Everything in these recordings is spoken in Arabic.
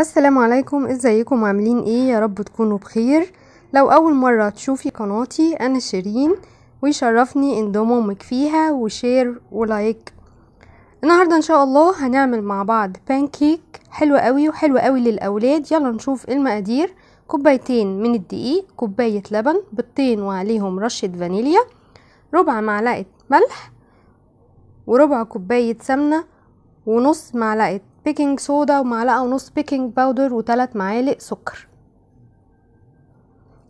السلام عليكم ازيكم عاملين ايه يا رب تكونوا بخير لو اول مرة تشوفي قناتي انا شيرين ويشرفني انضمامك فيها وشير ولايك النهاردة ان شاء الله هنعمل مع بعض بانكيك حلو قوي وحلو قوي للاولاد يلا نشوف المقادير كوبايتين من الدقيق كوباية لبن بيضتين وعليهم رشة فانيليا ربع معلقة ملح وربع كوباية سمنة ونص معلقة بيكنج صودا ومعلقة ونص بيكنج باودر وثلاث معالق سكر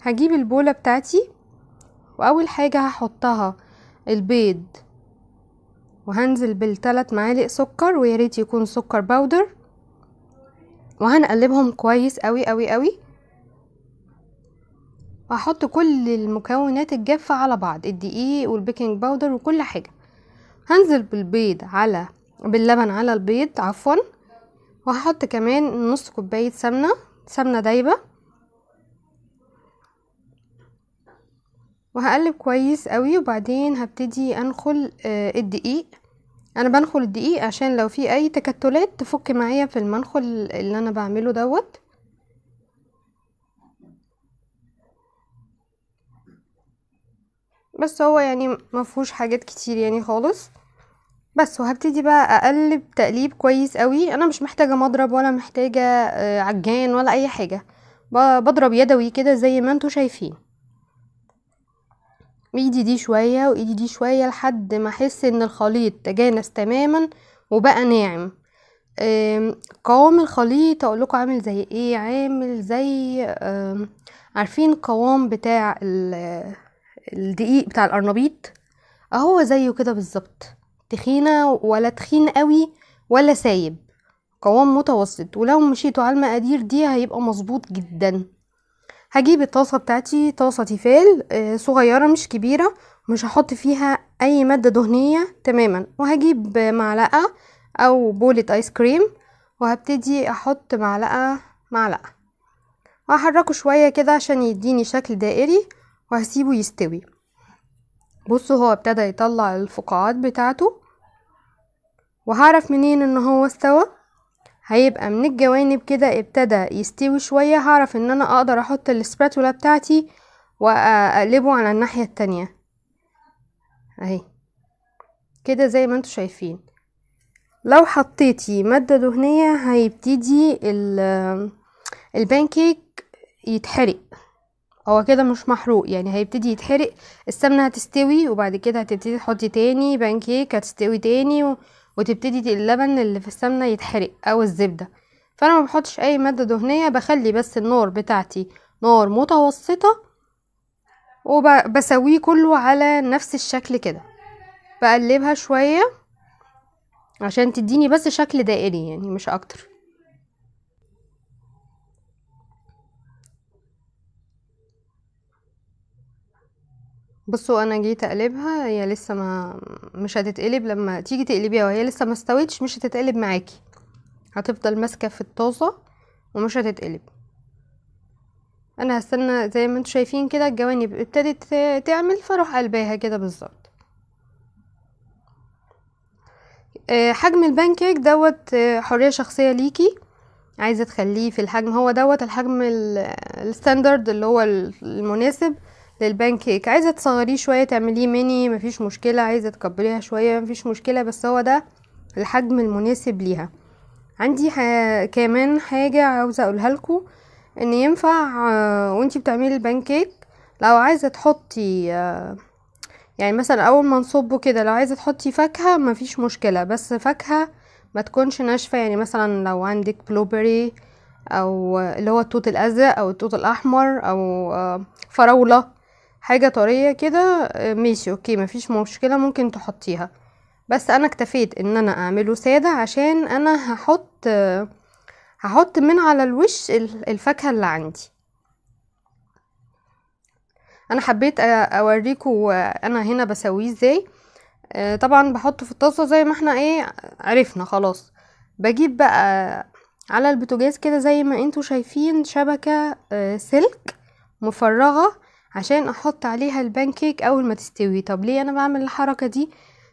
هجيب البولة بتاعتي وأول حاجة هحطها البيض وهنزل بالتلات معالق سكر وياريت يكون سكر باودر وهنقلبهم كويس قوي قوي قوي وهحط كل المكونات الجافة على بعض الدقيق والبيكنج باودر وكل حاجة هنزل بالبيض على باللبن على البيض عفوا وهحط كمان نص كوباية سمنة سمنة دايبة وهقلب كويس قوي وبعدين هبتدي انخل آه، الدقيق انا بنخل الدقيق عشان لو في اي تكتلات تفك معايا في المنخل اللي انا بعمله دوت بس هو يعني مفهوش حاجات كتير يعني خالص بس وهبتدي بقى اقلب تقليب كويس قوي انا مش محتاجه مضرب ولا محتاجه آه، عجان ولا اي حاجه بضرب يدوي كده زي ما انتم شايفين ايدي دي شويه وايدي دي شويه لحد ما احس ان الخليط تجانس تماما وبقى ناعم قوام الخليط اقول لكم عامل زي ايه عامل زي عارفين القوام بتاع الدقيق بتاع القرنبيط اهو زيه كده بالظبط تخينة ولا تخين قوي ولا سايب قوام متوسط ولو مشيتوا على المقادير دي هيبقى مظبوط جدا هجيب الطاسة بتاعتي طاسة تيفال آه، صغيرة مش كبيرة مش هحط فيها اي مادة دهنية تماما وهجيب معلقة او بولة ايس كريم وهبتدي احط معلقة معلقة وهحركه شوية كده عشان يديني شكل دائري وهسيبه يستوي بصوا هو ابتدى يطلع الفقاعات بتاعته وهعرف منين ان هو استوى هيبقى من الجوانب كده ابتدى يستوي شوية هعرف ان انا اقدر احط السباتولا بتاعتي واقلبه على الناحية التانية اهي كده زي ما انتوا شايفين لو حطيتي مادة دهنية هيبتدي البانكيك يتحرق هو كده مش محروق يعني هيبتدي يتحرق السمنه هتستوي وبعد كده هتبتدي تحطي تاني بانكيك هتستوي تاني و... وتبتدي اللبن اللي في السمنه يتحرق او الزبده فانا ما بحطش اي ماده دهنيه بخلي بس النار بتاعتي نار متوسطه وبسويه كله على نفس الشكل كده بقلبها شويه عشان تديني بس شكل دائري يعني مش اكتر بصوا انا جيت اقلبها هي لسه ما مش هتتقلب لما تيجي تقلبيها وهي لسه ما استويتش مش هتتقلب معاكي هتفضل ماسكه في الطازه ومش هتتقلب انا هستنى زي ما انتم شايفين كده الجوانب ابتدت تعمل فاروح قلباها كده بالظبط آه، حجم البانكيك دوت آه، حريه شخصيه ليكي عايزه تخليه في الحجم هو دوت الحجم الستاندرد اللي هو المناسب للبان كيك عايزه تصغريه شويه تعمليه ميني مفيش مشكله عايزه تكبريها شويه مفيش مشكله بس هو ده الحجم المناسب ليها عندي ح... كمان حاجه عاوزه اقولها لكم ان ينفع آه، وانتي بتعملي البان كيك لو عايزه تحطي آه، يعني مثلا اول ما نصبه كده لو عايزه تحطي فاكهه مفيش مشكله بس فاكهه ما تكونش ناشفه يعني مثلا لو عندك بلوبري او اللي هو التوت الازرق او التوت الاحمر او آه، فراوله حاجة طرية كده آه، ماشي اوكي مفيش مشكلة ممكن تحطيها بس انا اكتفيت ان انا اعمله سادة عشان انا هحط آه، هحط من على الوش الفاكهة اللي عندي انا حبيت اوريكم انا هنا بسويه ازاي آه، طبعا بحطه في الطاسة زي ما احنا ايه عرفنا خلاص بجيب بقى على البوتاجاز كده زي ما انتوا شايفين شبكة سلك مفرغة عشان احط عليها البانكيك اول ما تستوي طب ليه انا بعمل الحركه دي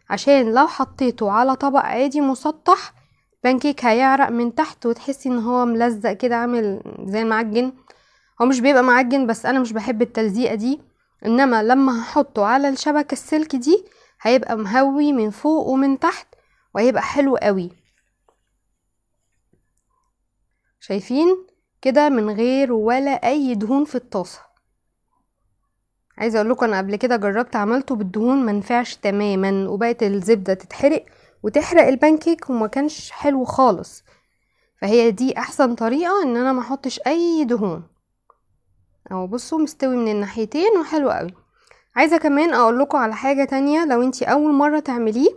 عشان لو حطيته على طبق عادي مسطح البانكيك هيعرق من تحت وتحسي ان هو ملزق كده عامل زي المعجن هو مش بيبقى معجن بس انا مش بحب التلزيقه دي انما لما هحطه على الشبكه السلك دي هيبقى مهوي من فوق ومن تحت وهيبقى حلو قوي شايفين كده من غير ولا اي دهون في الطاسه عايزه اقول لكم انا قبل كده جربت عملته بالدهون منفعش تماما وبقت الزبده تتحرق وتحرق البانكيك وما كانش حلو خالص فهي دي احسن طريقه ان انا ما احطش اي دهون اهو بصوا مستوي من الناحيتين وحلو قوي عايزه كمان اقول لكم على حاجه تانية لو انتي اول مره تعمليه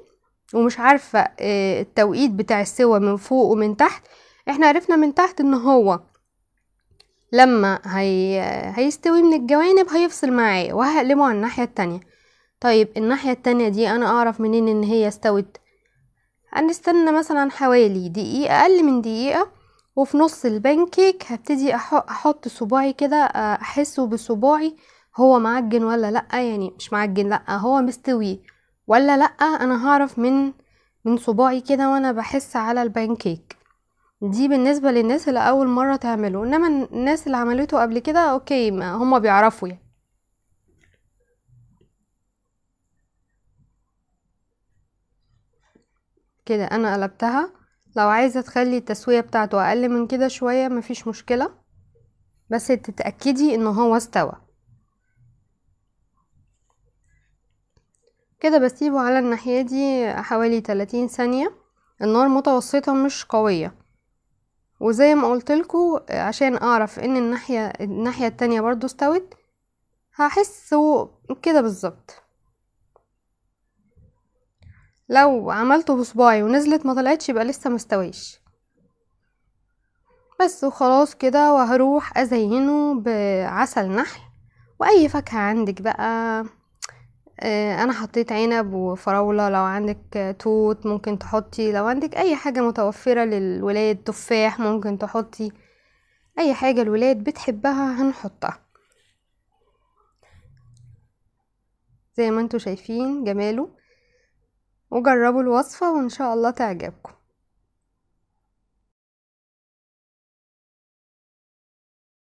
ومش عارفه آه، التوقيت بتاع السوا من فوق ومن تحت احنا عرفنا من تحت ان هو لما هي... هيستوي من الجوانب هيفصل معايا وهقلبه على الناحية التانية طيب الناحية التانية دي انا اعرف منين ان هي استوت هنستنى مثلا حوالي دقيقة اقل من دقيقة وفي نص البانكيك هبتدي احط صباعي كده آه، احسه بصباعي هو معجن ولا لا يعني مش معجن لا هو مستوي ولا لا انا هعرف من من صباعي كده وانا بحس على البانكيك دي بالنسبة للناس اللي أول مرة تعمله إنما الناس اللي عملته قبل كده أوكي ما هما بيعرفوا يعني كده أنا قلبتها لو عايزة تخلي التسوية بتاعته أقل من كده شوية مفيش مشكلة بس تتأكدي إن هو استوى كده بسيبه على الناحية دي حوالي 30 ثانية النار متوسطة مش قوية وزي ما قلت عشان اعرف ان الناحيه الناحيه التانية برضو استوت هحس كده بالظبط لو عملته بصباعي ونزلت ما طلعتش يبقى لسه مستويش بس وخلاص كده وهروح ازينه بعسل نحل واي فاكهه عندك بقى آه، انا حطيت عنب وفراوله لو عندك توت ممكن تحطي لو عندك اي حاجه متوفره للولاد تفاح ممكن تحطي اي حاجه الولاد بتحبها هنحطها زي ما انتوا شايفين جماله وجربوا الوصفه وان شاء الله تعجبكم